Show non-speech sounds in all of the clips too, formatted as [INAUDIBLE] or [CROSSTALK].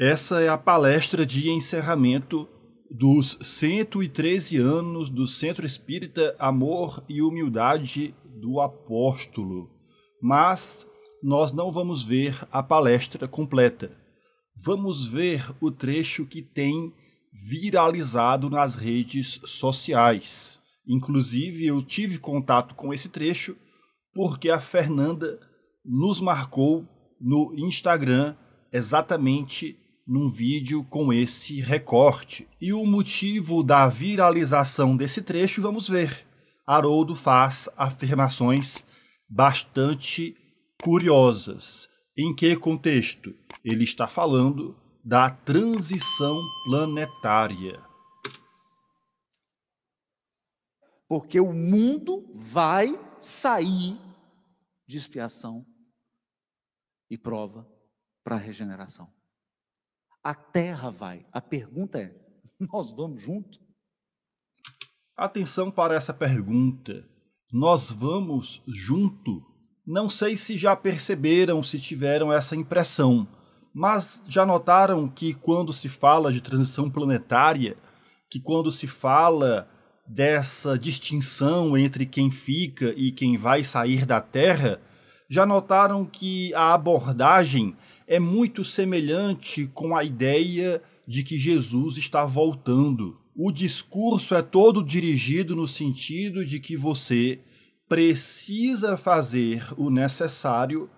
Essa é a palestra de encerramento dos 113 anos do Centro Espírita Amor e Humildade do Apóstolo. Mas nós não vamos ver a palestra completa. Vamos ver o trecho que tem viralizado nas redes sociais. Inclusive, eu tive contato com esse trecho porque a Fernanda nos marcou no Instagram exatamente num vídeo com esse recorte. E o motivo da viralização desse trecho, vamos ver. Haroldo faz afirmações bastante curiosas. Em que contexto? Ele está falando da transição planetária. Porque o mundo vai sair de expiação e prova para regeneração a terra vai. A pergunta é: [LAUGHS] nós vamos junto? Atenção para essa pergunta. Nós vamos junto? Não sei se já perceberam, se tiveram essa impressão, mas já notaram que quando se fala de transição planetária, que quando se fala dessa distinção entre quem fica e quem vai sair da Terra, já notaram que a abordagem é muito semelhante com a ideia de que Jesus está voltando. O discurso é todo dirigido no sentido de que você precisa fazer o necessário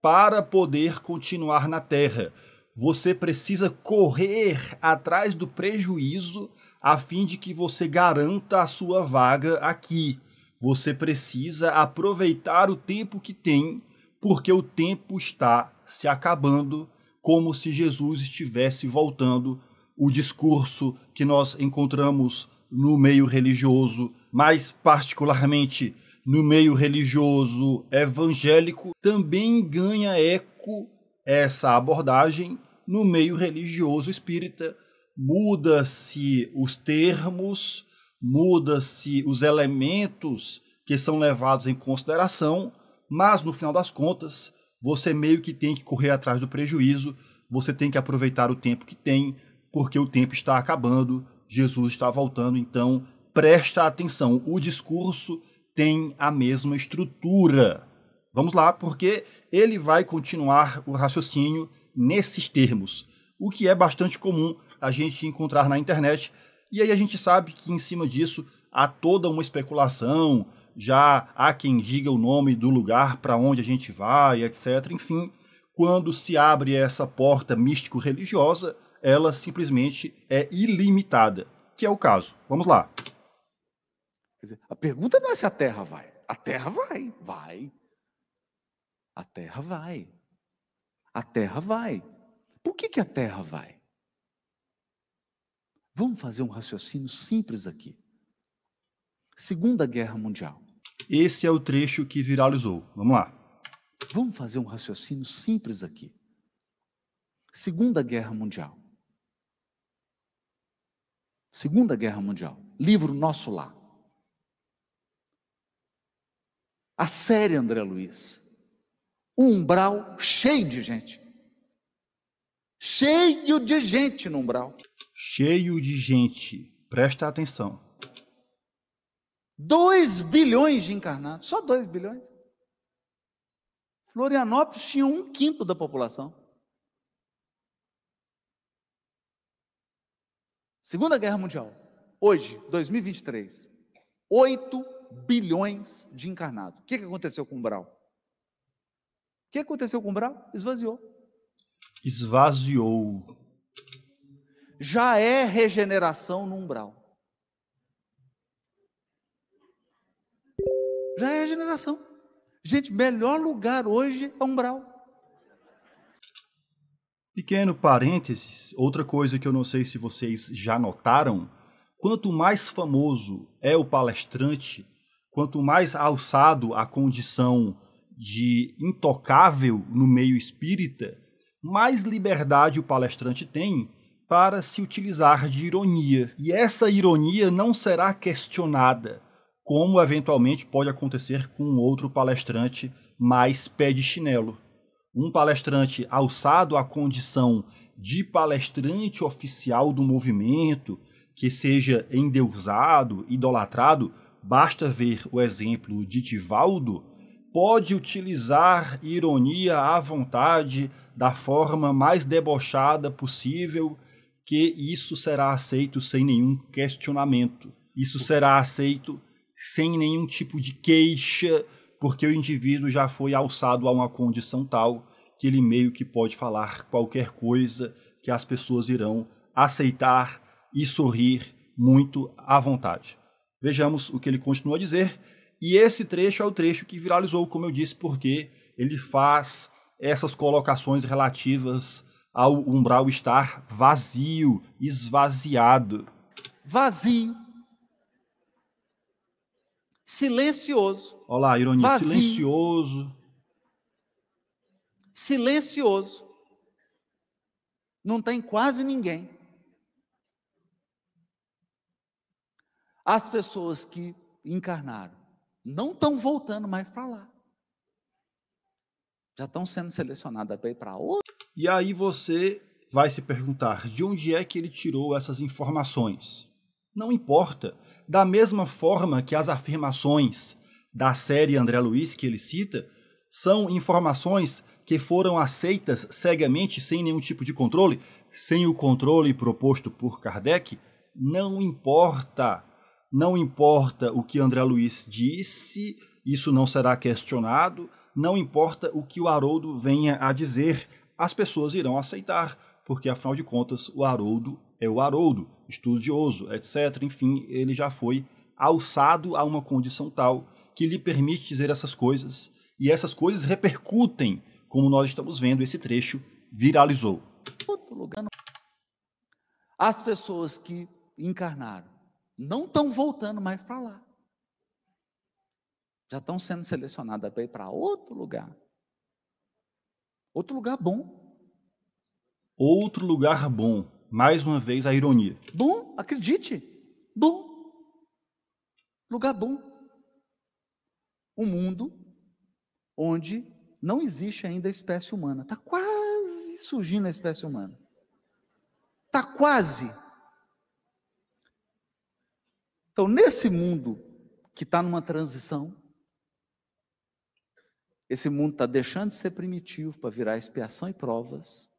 para poder continuar na terra. Você precisa correr atrás do prejuízo a fim de que você garanta a sua vaga aqui. Você precisa aproveitar o tempo que tem, porque o tempo está se acabando, como se Jesus estivesse voltando. O discurso que nós encontramos no meio religioso, mais particularmente no meio religioso evangélico, também ganha eco essa abordagem no meio religioso espírita. Muda-se os termos, muda-se os elementos que são levados em consideração, mas no final das contas, você meio que tem que correr atrás do prejuízo, você tem que aproveitar o tempo que tem, porque o tempo está acabando, Jesus está voltando, então presta atenção. O discurso tem a mesma estrutura. Vamos lá, porque ele vai continuar o raciocínio nesses termos, o que é bastante comum a gente encontrar na internet. E aí a gente sabe que em cima disso há toda uma especulação, já há quem diga o nome do lugar para onde a gente vai, etc. Enfim, quando se abre essa porta místico-religiosa, ela simplesmente é ilimitada, que é o caso. Vamos lá. Dizer, a pergunta não é se a Terra vai. A Terra vai, vai. A Terra vai. A Terra vai. Por que, que a Terra vai? Vamos fazer um raciocínio simples aqui. Segunda Guerra Mundial. Esse é o trecho que viralizou. Vamos lá. Vamos fazer um raciocínio simples aqui. Segunda Guerra Mundial. Segunda Guerra Mundial. Livro Nosso Lá. A série André Luiz. Um umbral cheio de gente. Cheio de gente no umbral. Cheio de gente. Presta atenção. 2 bilhões de encarnados, só 2 bilhões. Florianópolis tinha um quinto da população. Segunda Guerra Mundial, hoje, 2023, 8 bilhões de encarnados. O que aconteceu com o Brau? O que aconteceu com o Brau? Esvaziou. Esvaziou. Já é regeneração no umbral. Já é regeneração. Gente, melhor lugar hoje é umbral. Pequeno parênteses, outra coisa que eu não sei se vocês já notaram, quanto mais famoso é o palestrante, quanto mais alçado a condição de intocável no meio espírita, mais liberdade o palestrante tem para se utilizar de ironia. E essa ironia não será questionada como eventualmente pode acontecer com outro palestrante mais pé de chinelo. Um palestrante alçado à condição de palestrante oficial do movimento, que seja endeusado, idolatrado, basta ver o exemplo de Tivaldo, pode utilizar ironia à vontade da forma mais debochada possível, que isso será aceito sem nenhum questionamento. Isso será aceito sem nenhum tipo de queixa, porque o indivíduo já foi alçado a uma condição tal que ele meio que pode falar qualquer coisa que as pessoas irão aceitar e sorrir muito à vontade. Vejamos o que ele continua a dizer. E esse trecho é o trecho que viralizou, como eu disse, porque ele faz essas colocações relativas ao umbral estar vazio, esvaziado. Vazio, silencioso. Olha lá, ironia, vazio, silencioso. Silencioso. Não tem quase ninguém. As pessoas que encarnaram não estão voltando mais para lá. Já estão sendo selecionadas para ir para outro. E aí você vai se perguntar de onde é que ele tirou essas informações. Não importa. Da mesma forma que as afirmações da série André Luiz que ele cita são informações que foram aceitas cegamente, sem nenhum tipo de controle, sem o controle proposto por Kardec, não importa. Não importa o que André Luiz disse, isso não será questionado, não importa o que o Haroldo venha a dizer, as pessoas irão aceitar, porque afinal de contas o Haroldo é o Haroldo, estudioso, etc. Enfim, ele já foi alçado a uma condição tal que lhe permite dizer essas coisas, e essas coisas repercutem, como nós estamos vendo, esse trecho viralizou. Outro lugar não... As pessoas que encarnaram não estão voltando mais para lá. Já estão sendo selecionadas para ir para outro lugar. Outro lugar bom. Outro lugar bom. Mais uma vez a ironia. Bom, acredite, bom. Lugar bom. Um mundo onde não existe ainda a espécie humana. Está quase surgindo a espécie humana. Está quase. Então, nesse mundo que está numa transição, esse mundo está deixando de ser primitivo para virar expiação e provas,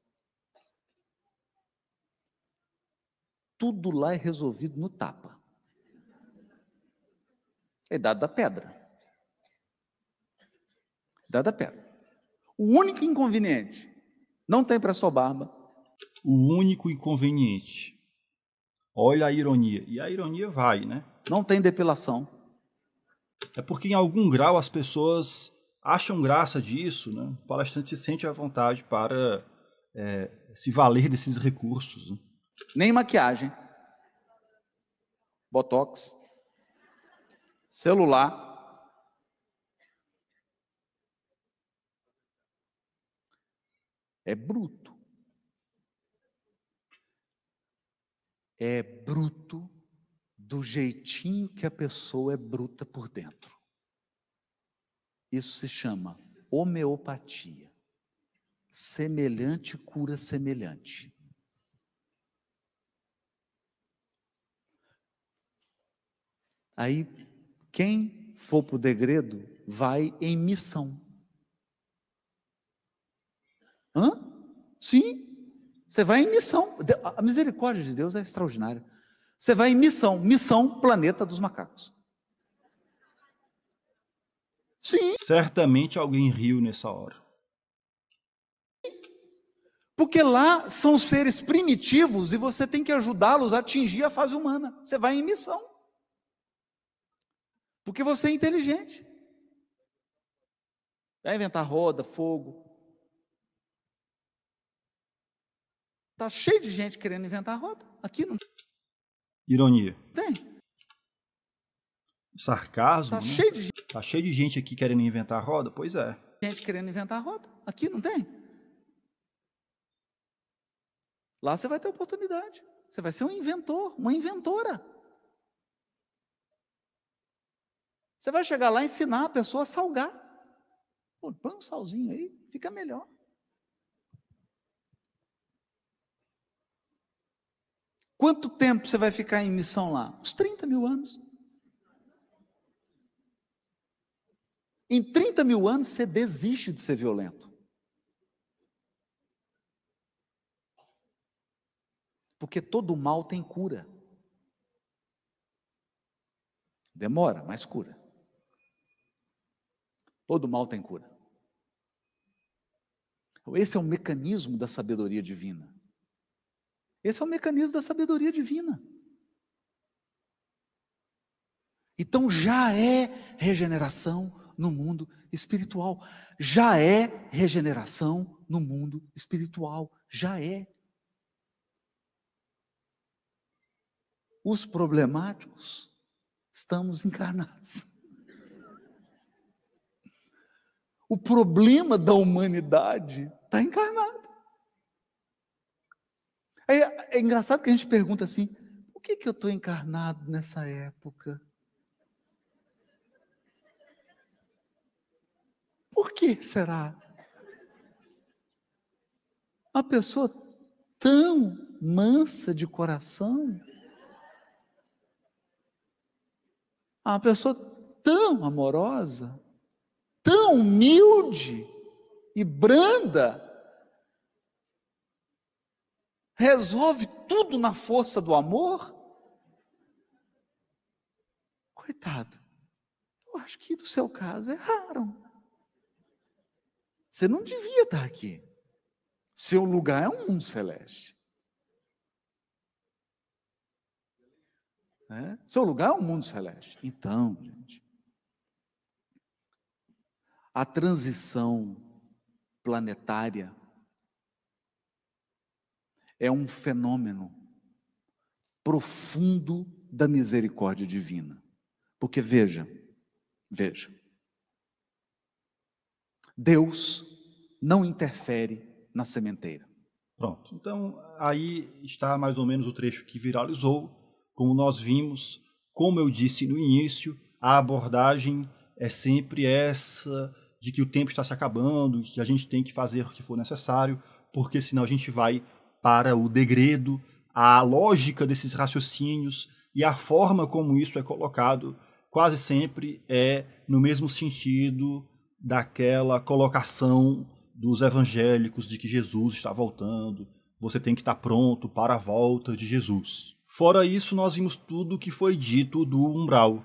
Tudo lá é resolvido no tapa. É idade da pedra. Idade da pedra. O único inconveniente, não tem para sua barba. O único inconveniente. Olha a ironia. E a ironia vai, né? Não tem depilação. É porque em algum grau as pessoas acham graça disso, né? O palestrante se sente à vontade para é, se valer desses recursos. Né? nem maquiagem, botox, celular. É bruto. É bruto do jeitinho que a pessoa é bruta por dentro. Isso se chama homeopatia. Semelhante cura semelhante. Aí, quem for para o degredo, vai em missão. Hã? Sim. Você vai em missão. A misericórdia de Deus é extraordinária. Você vai em missão. Missão Planeta dos Macacos. Sim. Certamente alguém riu nessa hora. Porque lá são seres primitivos e você tem que ajudá-los a atingir a fase humana. Você vai em missão. Porque você é inteligente. Vai inventar roda, fogo. Está cheio de gente querendo inventar roda. Aqui não. Ironia. Tem. Sarcasmo. Está né? cheio, de... tá cheio de gente aqui querendo inventar roda? Pois é. Gente querendo inventar roda. Aqui não tem. Lá você vai ter oportunidade. Você vai ser um inventor, uma inventora. Você vai chegar lá e ensinar a pessoa a salgar. Pô, põe um salzinho aí, fica melhor. Quanto tempo você vai ficar em missão lá? Uns 30 mil anos. Em 30 mil anos você desiste de ser violento. Porque todo mal tem cura. Demora, mas cura. Todo mal tem cura. Então, esse é o mecanismo da sabedoria divina. Esse é o mecanismo da sabedoria divina. Então já é regeneração no mundo espiritual. Já é regeneração no mundo espiritual. Já é. Os problemáticos estamos encarnados. O problema da humanidade está encarnado. É, é, engraçado que a gente pergunta assim: por que, que eu estou encarnado nessa época? Por que será? Uma pessoa tão mansa de coração, uma pessoa tão amorosa, tão humilde e branda, resolve tudo na força do amor? Coitado, eu acho que no seu caso erraram. Você não devia estar aqui. Seu lugar é um mundo celeste. Né? Seu lugar é um mundo celeste. Então, gente, a transição planetária é um fenômeno profundo da misericórdia divina. Porque veja, veja, Deus não interfere na sementeira. Pronto. Então, aí está mais ou menos o trecho que viralizou. Como nós vimos, como eu disse no início, a abordagem é sempre essa de que o tempo está se acabando, que a gente tem que fazer o que for necessário, porque senão a gente vai para o degredo, a lógica desses raciocínios e a forma como isso é colocado quase sempre é no mesmo sentido daquela colocação dos evangélicos de que Jesus está voltando, você tem que estar pronto para a volta de Jesus. Fora isso, nós vimos tudo o que foi dito do umbral,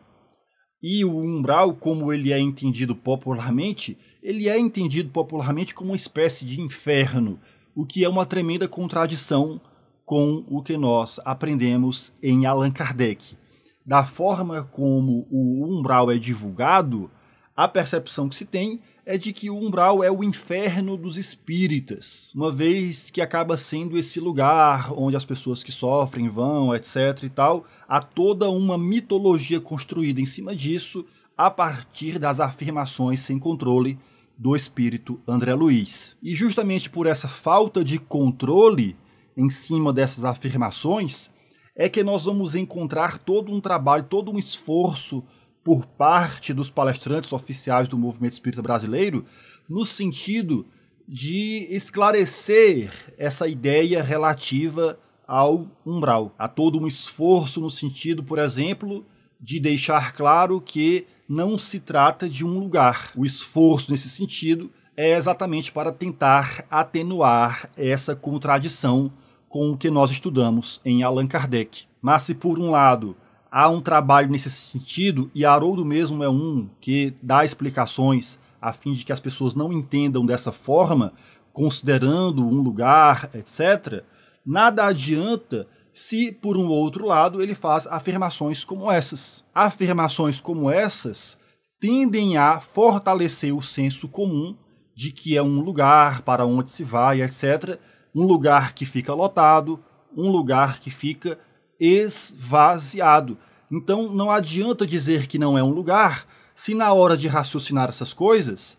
e o umbral, como ele é entendido popularmente, ele é entendido popularmente como uma espécie de inferno, o que é uma tremenda contradição com o que nós aprendemos em Allan Kardec. Da forma como o umbral é divulgado, a percepção que se tem é de que o umbral é o inferno dos espíritas, uma vez que acaba sendo esse lugar onde as pessoas que sofrem vão, etc e tal. Há toda uma mitologia construída em cima disso a partir das afirmações sem controle do espírito André Luiz. E justamente por essa falta de controle em cima dessas afirmações é que nós vamos encontrar todo um trabalho, todo um esforço por parte dos palestrantes oficiais do movimento espírita brasileiro, no sentido de esclarecer essa ideia relativa ao umbral. Há todo um esforço no sentido, por exemplo, de deixar claro que não se trata de um lugar. O esforço nesse sentido é exatamente para tentar atenuar essa contradição com o que nós estudamos em Allan Kardec. Mas se por um lado há um trabalho nesse sentido e Haroldo mesmo é um que dá explicações a fim de que as pessoas não entendam dessa forma, considerando um lugar, etc. Nada adianta se, por um outro lado, ele faz afirmações como essas. Afirmações como essas tendem a fortalecer o senso comum de que é um lugar para onde se vai, etc. Um lugar que fica lotado, um lugar que fica esvaziado. Então não adianta dizer que não é um lugar se na hora de raciocinar essas coisas,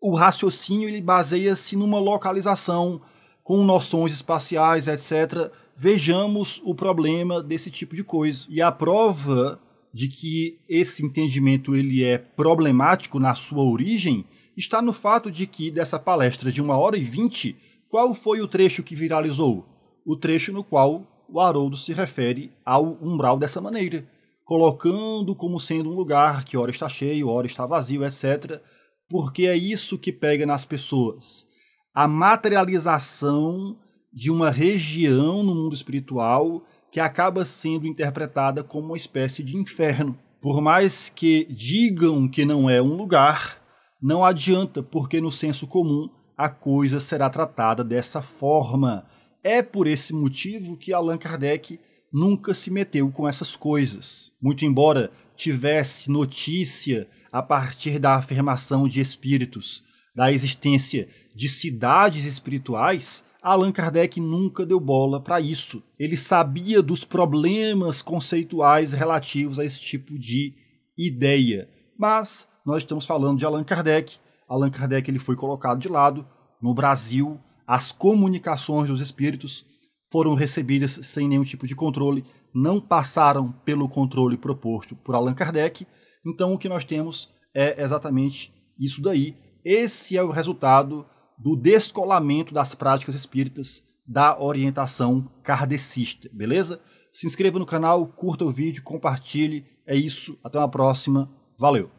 o raciocínio ele baseia-se numa localização com noções espaciais, etc. Vejamos o problema desse tipo de coisa. E a prova de que esse entendimento ele é problemático na sua origem está no fato de que dessa palestra de 1 hora e 20, qual foi o trecho que viralizou? O trecho no qual o Haroldo se refere ao umbral dessa maneira, colocando como sendo um lugar que ora está cheio, ora está vazio, etc., porque é isso que pega nas pessoas. A materialização de uma região no mundo espiritual que acaba sendo interpretada como uma espécie de inferno. Por mais que digam que não é um lugar, não adianta, porque no senso comum a coisa será tratada dessa forma. É por esse motivo que Allan Kardec nunca se meteu com essas coisas. Muito embora tivesse notícia a partir da afirmação de espíritos da existência de cidades espirituais, Allan Kardec nunca deu bola para isso. Ele sabia dos problemas conceituais relativos a esse tipo de ideia. Mas nós estamos falando de Allan Kardec. Allan Kardec ele foi colocado de lado no Brasil as comunicações dos espíritos foram recebidas sem nenhum tipo de controle, não passaram pelo controle proposto por Allan Kardec. Então, o que nós temos é exatamente isso daí. Esse é o resultado do descolamento das práticas espíritas da orientação kardecista, beleza? Se inscreva no canal, curta o vídeo, compartilhe. É isso, até uma próxima. Valeu!